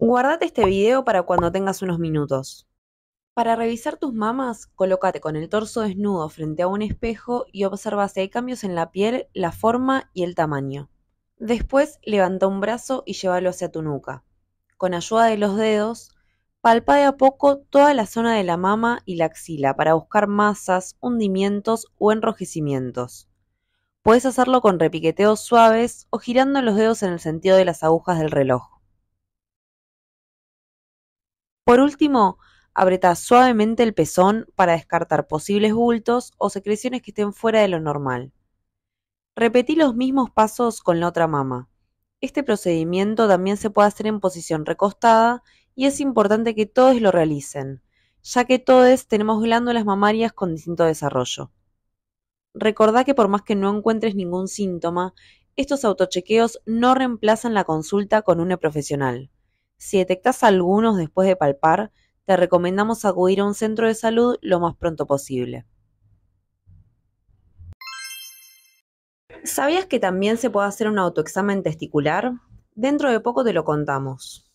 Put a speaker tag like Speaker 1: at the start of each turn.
Speaker 1: Guardate este video para cuando tengas unos minutos. Para revisar tus mamas, colócate con el torso desnudo frente a un espejo y observa si hay cambios en la piel, la forma y el tamaño. Después levanta un brazo y llévalo hacia tu nuca. Con ayuda de los dedos, palpa de a poco toda la zona de la mama y la axila para buscar masas, hundimientos o enrojecimientos. Puedes hacerlo con repiqueteos suaves o girando los dedos en el sentido de las agujas del reloj. Por último, apretá suavemente el pezón para descartar posibles bultos o secreciones que estén fuera de lo normal. Repetí los mismos pasos con la otra mama. Este procedimiento también se puede hacer en posición recostada y es importante que todos lo realicen, ya que todos tenemos glándulas mamarias con distinto desarrollo. Recordá que por más que no encuentres ningún síntoma, estos autochequeos no reemplazan la consulta con un profesional. Si detectas algunos después de palpar, te recomendamos acudir a un centro de salud lo más pronto posible. ¿Sabías que también se puede hacer un autoexamen testicular? Dentro de poco te lo contamos.